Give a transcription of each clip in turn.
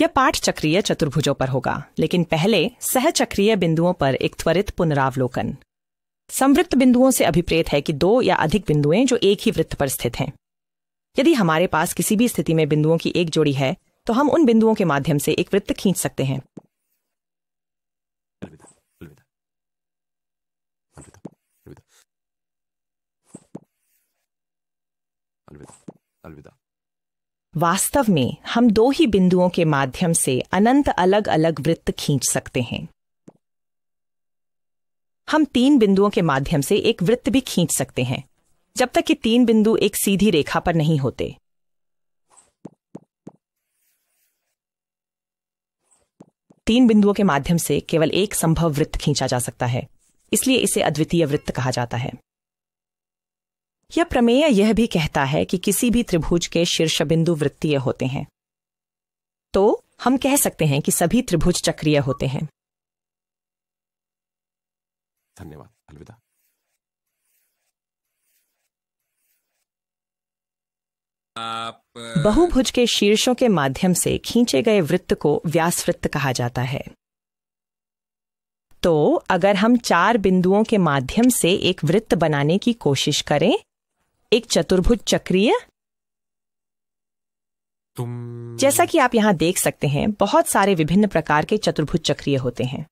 यह पाठ चक्रीय चतुर्भुजों पर होगा लेकिन पहले सहचक्रीय बिंदुओं पर एक त्वरित पुनरावलोकन संवृत्त बिंदुओं से अभिप्रेत है कि दो या अधिक बिंदुएं जो एक ही वृत्त पर स्थित हैं यदि हमारे पास किसी भी स्थिति में बिंदुओं की एक जोड़ी है तो हम उन बिंदुओं के माध्यम से एक वृत्त खींच सकते हैं अलविदा अलविदा वास्तव में हम दो ही बिंदुओं के माध्यम से अनंत अलग अलग वृत्त खींच सकते हैं हम तीन बिंदुओं के माध्यम से एक वृत्त भी खींच सकते हैं जब तक कि तीन बिंदु एक सीधी रेखा पर नहीं होते तीन बिंदुओं के माध्यम से केवल एक संभव वृत्त खींचा जा सकता है इसलिए इसे अद्वितीय वृत्त कहा जाता है यह प्रमेय यह भी कहता है कि किसी भी त्रिभुज के शीर्ष बिंदु वृत्तीय होते हैं तो हम कह सकते हैं कि सभी त्रिभुज चक्रीय होते हैं धन्यवाद अलविदा बहुभुज के शीर्षों के माध्यम से खींचे गए वृत्त को व्यास वृत्त कहा जाता है तो अगर हम चार बिंदुओं के माध्यम से एक वृत्त बनाने की कोशिश करें एक चतुर्भुज चक्रीय जैसा कि आप यहां देख सकते हैं बहुत सारे विभिन्न प्रकार के चतुर्भुज चक्रीय होते हैं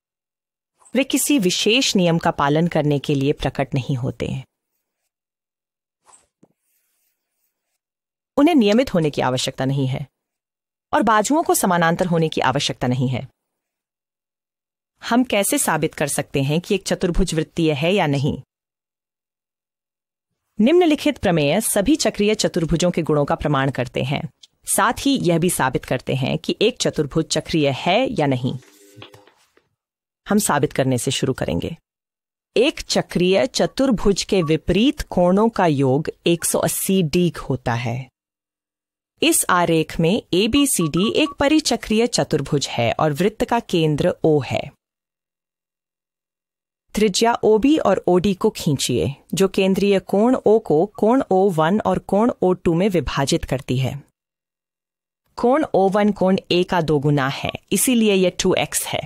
वे किसी विशेष नियम का पालन करने के लिए प्रकट नहीं होते हैं उन्हें नियमित होने की आवश्यकता नहीं है और बाजुओं को समानांतर होने की आवश्यकता नहीं है हम कैसे साबित कर सकते हैं कि एक चतुर्भुज वृत्तीय है या नहीं निम्नलिखित प्रमेय सभी चक्रीय चतुर्भुजों के गुणों का प्रमाण करते हैं साथ ही यह भी साबित करते हैं कि एक चतुर्भुज चक्रीय है या नहीं हम साबित करने से शुरू करेंगे एक चक्रीय चतुर्भुज के विपरीत कोणों का योग 180 डीग होता है इस आरेख में एबीसीडी एक परिचक्रीय चतुर्भुज है और वृत्त का केंद्र ओ है त्रिज्या ओ बी और ओ डी को खींचिए जो केंद्रीय कोण ओ को कोण ओ वन और कोण ओ टू में विभाजित करती है कोण ओ वन कोण ए का दोगुना है इसीलिए यह टू एक्स है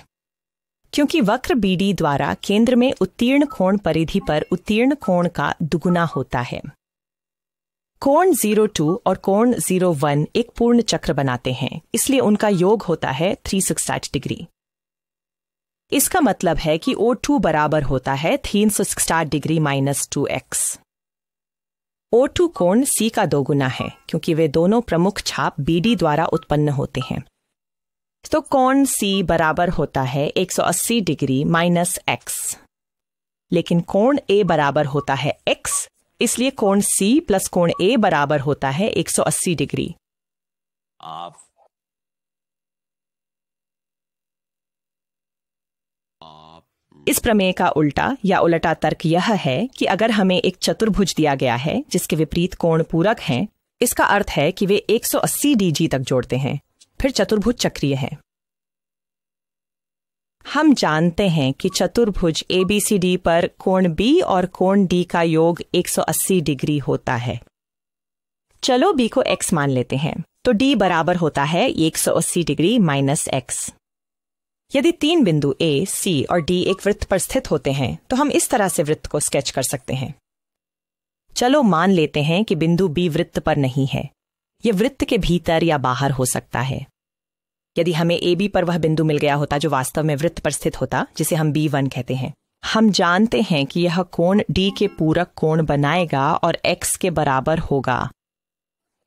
क्योंकि वक्र बीडी द्वारा केंद्र में उत्तीर्ण कोण परिधि पर उत्तीर्ण कोण का दुगुना होता है कोण जीरो टू और कोण जीरो वन एक पूर्ण चक्र बनाते हैं इसलिए उनका योग होता है थ्री सिक्सटी डिग्री इसका मतलब है कि ओ टू बराबर होता है तीन सौ साठ degree minus two X O two कोण सी का दोगुना है क्योंकि वे दोनों प्रमुख छाप BD द्वारा उत्पन्न होते हैं तो कोण सी बराबर होता है 180 डिग्री माइनस एक्स लेकिन कोण ए बराबर होता है एक्स इसलिए कोण सी प्लस कोण ए बराबर होता है 180 डिग्री आप इस प्रमेय का उल्टा या उलटा तर्क यह है कि अगर हमें एक चतुर्भुज दिया गया है जिसके विपरीत कोण पूरक हैं इसका अर्थ है कि वे 180 डीजी तक जोड़ते हैं फिर चतुर्भुज चक्रीय है हम जानते हैं कि चतुर्भुज एबीसीडी पर कोण बी और कोण डी का योग 180 डिग्री होता है चलो बी को एक्स मान लेते हैं तो डी बराबर होता है 180 डिग्री माइनस एक्स यदि तीन बिंदु ए सी और डी एक वृत्त पर स्थित होते हैं तो हम इस तरह से वृत्त को स्केच कर सकते हैं चलो मान लेते हैं कि बिंदु बी वृत्त पर नहीं है यह वृत्त के भीतर या बाहर हो सकता है यदि हमें ए बी पर वह बिंदु मिल गया होता जो वास्तव में वृत्त पर स्थित होता जिसे हम बी वन कहते हैं हम जानते हैं कि यह कोण डी के पूरक कोण बनाएगा और एक्स के बराबर होगा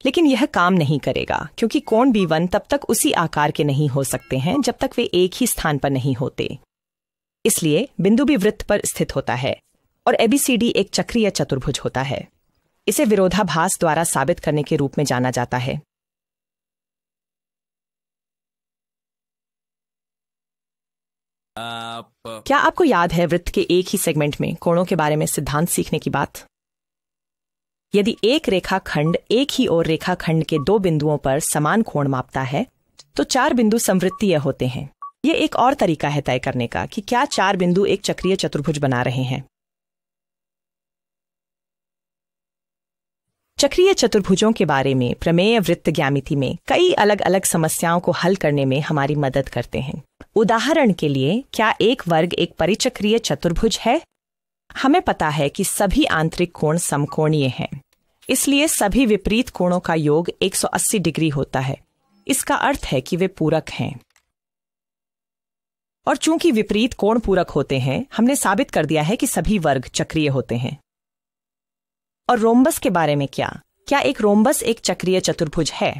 लेकिन यह काम नहीं करेगा क्योंकि कोण बी वन तब तक उसी आकार के नहीं हो सकते हैं जब तक वे एक ही स्थान पर नहीं होते इसलिए बिंदु भी वृत्त पर स्थित होता है और एबीसीडी एक चक्रीय चतुर्भुज होता है इसे विरोधाभास द्वारा साबित करने के रूप में जाना जाता है आप... क्या आपको याद है वृत्त के एक ही सेगमेंट में कोणों के बारे में सिद्धांत सीखने की बात यदि एक रेखाखंड एक ही और रेखाखंड के दो बिंदुओं पर समान कोण मापता है तो चार बिंदु संवृत्तीय होते हैं ये एक और तरीका है तय करने का कि क्या चार बिंदु एक चक्रीय चतुर्भुज बना रहे हैं चक्रीय चतुर्भुजों के बारे में प्रमेय वृत्त ज्यामिति में कई अलग अलग समस्याओं को हल करने में हमारी मदद करते हैं उदाहरण के लिए क्या एक वर्ग एक परिचक्रीय चतुर्भुज है हमें पता है कि सभी आंतरिक कोण समकोणीय हैं इसलिए सभी विपरीत कोणों का योग 180 डिग्री होता है इसका अर्थ है कि वे पूरक हैं और चूंकि विपरीत कोण पूरक होते हैं हमने साबित कर दिया है कि सभी वर्ग चक्रीय होते हैं और रोम्बस के बारे में क्या क्या एक रोम्बस एक चक्रीय चतुर्भुज है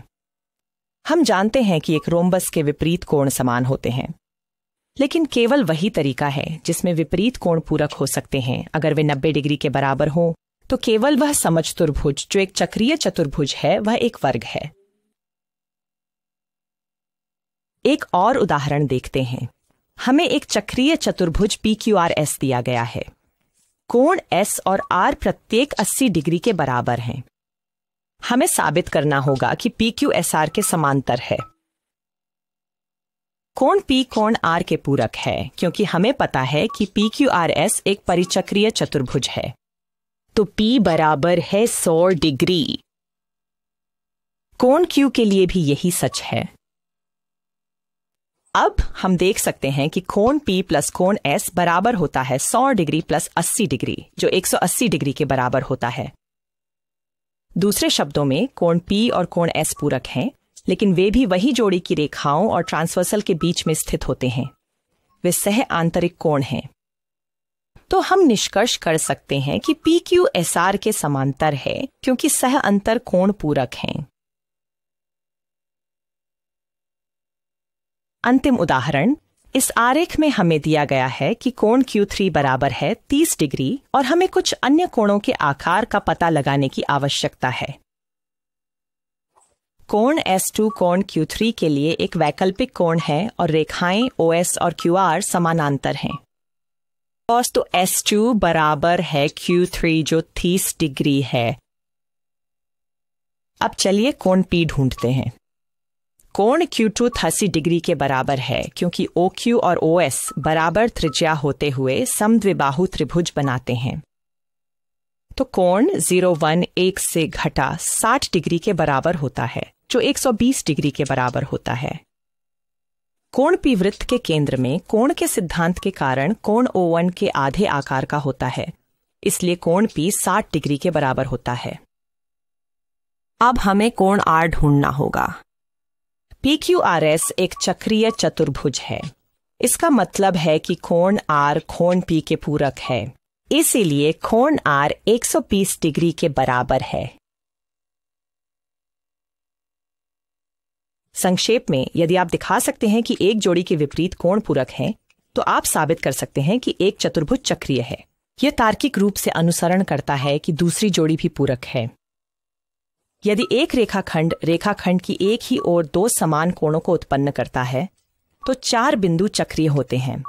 हम जानते हैं कि एक रोम्बस के विपरीत कोण समान होते हैं लेकिन केवल वही तरीका है जिसमें विपरीत कोण पूरक हो सकते हैं अगर वे 90 डिग्री के बराबर हो तो केवल वह समचतुर्भुज जो एक चक्रीय चतुर्भुज है वह एक वर्ग है एक और उदाहरण देखते हैं हमें एक चक्रीय चतुर्भुज पी क्यू आर एस दिया गया है कोण एस और आर प्रत्येक 80 डिग्री के बराबर हैं। हमें साबित करना होगा कि पी क्यू एस आर के समांतर है कोण पी कोण आर के पूरक है क्योंकि हमें पता है कि पी क्यू आर एस एक परिचक्रीय चतुर्भुज है तो पी बराबर है सौ डिग्री कोण क्यू के लिए भी यही सच है अब हम देख सकते हैं कि कोण P प्लस कोण S बराबर होता है 100 डिग्री प्लस 80 डिग्री जो 180 डिग्री के बराबर होता है दूसरे शब्दों में कोण P और कोण S पूरक हैं लेकिन वे भी वही जोड़ी की रेखाओं और ट्रांसवर्सल के बीच में स्थित होते हैं वे सह आंतरिक कोण हैं तो हम निष्कर्ष कर सकते हैं कि पी क्यू एस आर के समांतर है क्योंकि सह अंतर कोण पूरक हैं अंतिम उदाहरण इस आरेख में हमें दिया गया है कि कोण Q3 बराबर है 30 डिग्री और हमें कुछ अन्य कोणों के आकार का पता लगाने की आवश्यकता है कोण S2 कोण थ्री के लिए एक वैकल्पिक कोण है और रेखाएं OS और QR समानांतर हैं cos तो S2 बराबर है Q3 जो 30 डिग्री है अब चलिए कोण P ढूंढते हैं कोण Q2 थर्सी डिग्री के बराबर है क्योंकि OQ और OS बराबर त्रिज्या होते हुए समद्विबाहु त्रिभुज बनाते हैं तो कोण जीरो वन एक से घटा 60 डिग्री के बराबर होता है जो 120 डिग्री के बराबर होता है कोण पी वृत्त के केंद्र में कोण के सिद्धांत के कारण कोण ओ वन के आधे आकार का होता है इसलिए कोण पी 60 डिग्री के बराबर होता है अब हमें कोण आर ढूंढना होगा पी क्यू आर एस एक चक्रीय चतुर्भुज है इसका मतलब है कि कोण आर कोण पी के पूरक है इसीलिए कोण आर 120 डिग्री के बराबर है संक्षेप में यदि आप दिखा सकते हैं कि एक जोड़ी के विपरीत कोण पूरक हैं तो आप साबित कर सकते हैं कि एक चतुर्भुज चक्रीय है यह तार्किक रूप से अनुसरण करता है कि दूसरी जोड़ी भी पूरक है यदि एक रेखाखंड रेखाखंड की एक ही ओर दो समान कोणों को उत्पन्न करता है तो चार बिंदु चक्रीय होते हैं